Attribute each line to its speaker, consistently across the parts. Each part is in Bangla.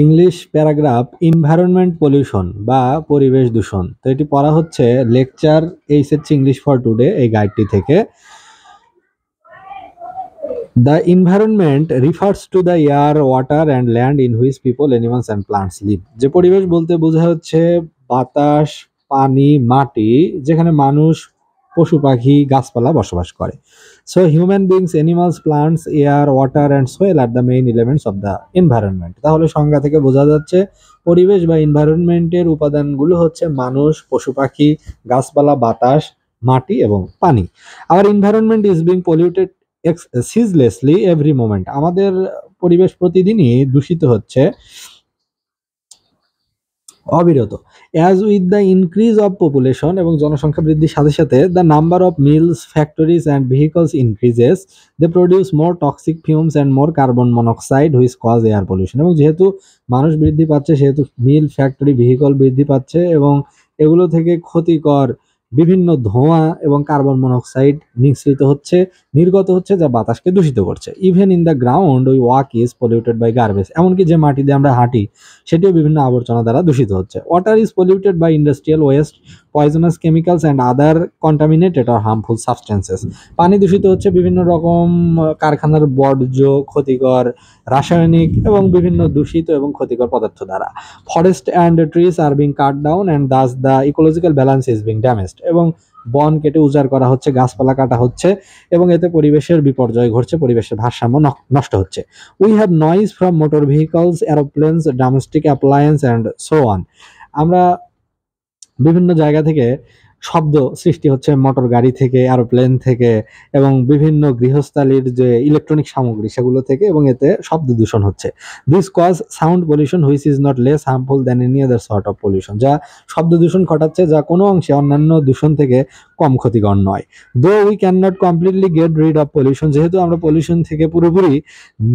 Speaker 1: ইংলিশ প্যারাগ্রাফ এনভায়রনমেন্ট পলিউশন বা পরিবেশ দূষণ তো এটি পড়া হচ্ছে lecture HSC English for today এই গাইডটি থেকে the environment refers to the air water and land in which people animals and plants live যে পরিবেশ বলতে বোঝা হচ্ছে বাতাস পানি মাটি যেখানে মানুষ পশু পাখি গাছপালা বসবাস করে So human beings, animals, plants, air, water and soil are the main elements of the environment. তাহলে সংজ্ঞা থেকে বোঝা যাচ্ছে পরিবেশ বা এনভায়রনমেন্টের উপাদানগুলো হচ্ছে মানুষ পশু পাখি গাছপালা বাতাস মাটি এবং পানি our environment is being polluted ceaselessly every moment আমাদের পরিবেশ প্রতিদিনই দূষিত হচ্ছে অবিরত as with the increase of population এবং জনসংখ্যা বৃদ্ধির সাথে সাথে the number of mills factories and vehicles increases they produce more toxic fumes and more carbon monoxide which cause air pollution এবং যেহেতু মানুষ বৃদ্ধি পাচ্ছে সেহেতু মিল ফ্যাক্টরি ভেহিকল বৃদ্ধি পাচ্ছে এবং এগুলো থেকে ক্ষতিকর বিভিন্ন ধোঁয়া এবং কার্বন মনোক্সাইড নিঃসৃত হচ্ছে নির্গত হচ্ছে যা বাতাসকে দূষিত করছে even in the ground we walk is polluted by garbage এমনকি যে মাটি দিয়ে আমরা হাঁটি সেটিও বিভিন্ন আবর্জনা দ্বারা দূষিত হচ্ছে water is polluted by industrial waste poisonous chemicals and other contaminated or harmful substances পানি দূষিত হচ্ছে বিভিন্ন রকম কারখানার বর্জ্য ক্ষতিকর রাসায়নিক এবং বিভিন্ন দূষিত এবং ক্ষতিকর পদার্থ দ্বারা forest and trees are being cut down and thus the ecological balance is being damaged এবং বন কেটে উজাড় করা হচ্ছে গাছপালা কাটা হচ্ছে এবং এতে পরিবেশের বিপর্যয় ঘটছে পরিবেশের ভারসাম্য নষ্ট হচ্ছে we have noise from motor vehicles aeroplanes domestic appliance and so on আমরা বিভিন্ন জায়গা থেকে শব্দ সৃষ্টি হচ্ছে মোটর গাড়ি থেকে এরোপ্লেন থেকে এবং বিভিন্ন গৃহস্থালির যে ইলেকট্রনিক সামগ্রী সেগুলো থেকে এবং এতে শব্দ দূষণ হচ্ছে this cause sound pollution which is not less harmful than any other sort of pollution যা শব্দ দূষণ ঘটাচ্ছে যা কোনো অংশে অন্যান্য দূষণ থেকে কম ক্ষতিকর নয় though we can not completely get rid of pollution যেহেতু আমরা পলিউশন থেকে পুরোপুরি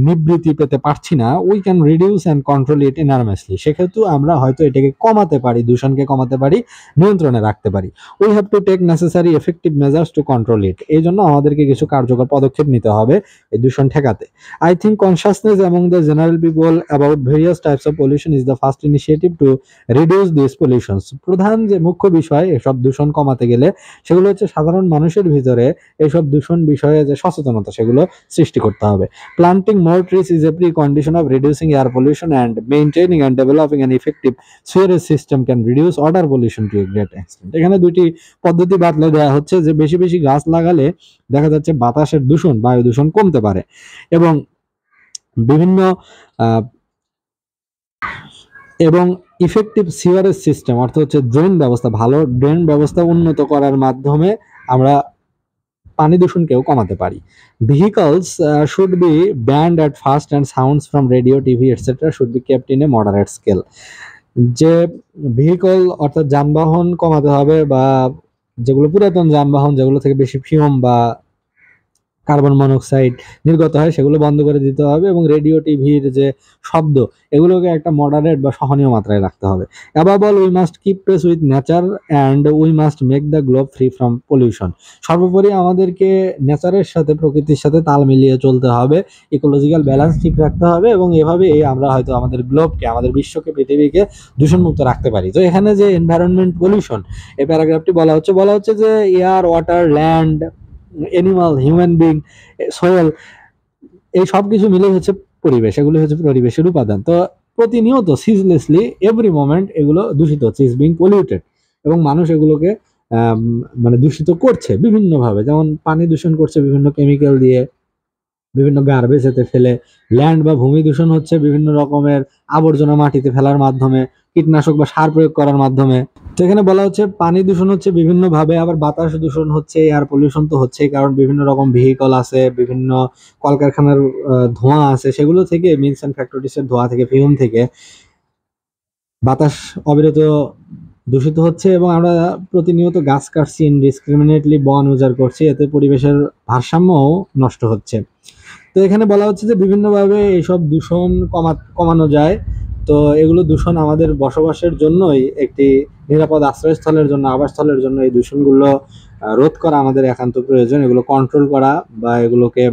Speaker 1: নিবৃত্তি পেতে পারছি না we can reduce and control it enormously সেক্ষেত্রে আমরা হয়তো এটাকে কমাতে পারি দূষণকে কমাতে পারি নিয়ন্ত্রণে রাখতে পারি we have to take necessary effective measures to control it এই জন্য আমাদেরকে কিছু কার্যকর পদক্ষেপ নিতে হবে এই দূষণ ঠেকাতে আই থিঙ্ক কনসাসনেস এবং the general people about various types of pollution is the first initiative to reduce this pollution প্রধান যে মুখ্য বিষয় এসব দূষণ কমাতে গেলে সেগুলো হচ্ছে সাধারণ মানুষের ভিতরে এসব দূষণ বিষয়ে যে সচেতনতা সেগুলো সৃষ্টি করতে হবে planting more trees is a precondition of reducing air pollution and maintaining and developing an effective sewerage system can reduce water pollution to a great extent এখানে দুটি পদ্ধতি বাতলে দেওয়া হচ্ছে যে বেশি বেশি গাছ লাগালে দেখা যাচ্ছে বাতাসের দূষণ বায়ু দূষণ কমতে পারে এবং বিভিন্ন এবং ইফেক্টিভ সিওয়ারেজ সিস্টেম অর্থাৎ হচ্ছে ড্রেন ব্যবস্থা ভালো ড্রেন ব্যবস্থা উন্নত করার মাধ্যমে আমরা পানি দূষণকেও কমাতে পারি vehicles should be banned at first and sounds from radio TV et cetera should be kept in a moderate scale যে ভেহিকল অর্থাৎ যানবাহন কমাতে হবে বা যেগুলো পুরাতন যানবাহন যেগুলো থেকে বেশি ফিউম বা কার্বন মনোক্সাইড নির্গত হয় সেগুলো বন্ধ করে দিতে হবে এবং রেডিও টিভির যে শব্দ এগুলোকে একটা মডারেট বা সহনীয় মাত্রায় রাখতে হবে above all we must keep pace with nature and we must make the globe free from pollution সর্বোপরি আমাদেরকে নেচারের সাথে প্রকৃতির সাথে তাল মিলিয়ে চলতে হবে ইকোলজিক্যাল ব্যালেন্স ঠিক রাখতে হবে এবং এভাবে এই আমরা হয়তো আমাদের গ্লোবকে আমাদের বিশ্বকে পৃথিবীকে দূষণমুক্ত রাখতে পারি তো এখানে যে এনভায়রনমেন্ট পলিউশন এই প্যারাগ্রাফটি বলা হচ্ছে বলা হচ্ছে যে air water land animal human being soil এই সব কিছু মিলে হচ্ছে পরিবেশ এগুলো হচ্ছে পরিবেশের উপাদান তো প্রতিনিয়ত সিজলেসলি এভরি মোমেন্ট এগুলো দূষিত হচ্ছে ইজ বিং পলিউটেড এবং মানুষ এগুলোকে মানে দূষিত করছে বিভিন্নভাবে যেমন পানি দূষণ করছে বিভিন্ন কেমিক্যাল দিয়ে বিভিন্ন গার্বেজ এতে ফেলে ল্যান্ড বা ভূমি দূষণ হচ্ছে বিভিন্ন রকমের আবর্জনা মাটিতে ফেলার মাধ্যমে কীটনাশক বা সার প্রয়োগ করার মাধ্যমে তো এখানে বলা হচ্ছে পানি দূষণ হচ্ছে বিভিন্নভাবে আবার বাতাস দূষণ হচ্ছে এয়ার পলিউশন তো হচ্ছে কারণ বিভিন্ন রকম ভেহিকল আছে বিভিন্ন কলকারখানার ধোঁয়া আছে সেগুলো থেকে মিলস অ্যান্ড ফ্যাক্টরিসের ধোঁয়া থেকে ফিউম থেকে বাতাস অবিরত দূষিত হচ্ছে এবং আমরা প্রতিনিয়ত গাছ কাটছি ইনডিসক্রিমিনেটলি বন উজার করছি এতে পরিবেশের ভারসাম্যও নষ্ট হচ্ছে তো এখানে বলা হচ্ছে যে বিভিন্নভাবে এইসব দূষণ কমা কমানো যায় তো এগুলো দূষণ আমাদের বসবাসের জন্যই একটি নিরাপদ আশ্রয়স্থলের জন্য আবাসস্থলের জন্য এই দূষণগুলো রোধ করা আমাদের একান্ত প্রয়োজন এগুলো কন্ট্রোল করা বা এগুলোকে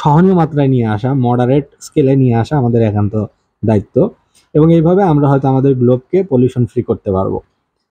Speaker 1: সহনীয় মাত্রায় নিয়ে আসা মডারেট স্কেলে নিয়ে আসা আমাদের একান্ত দায়িত্ব এবং এইভাবে আমরা হয়তো আমাদের গ্লোবকে পলিউশন ফ্রি করতে পারবো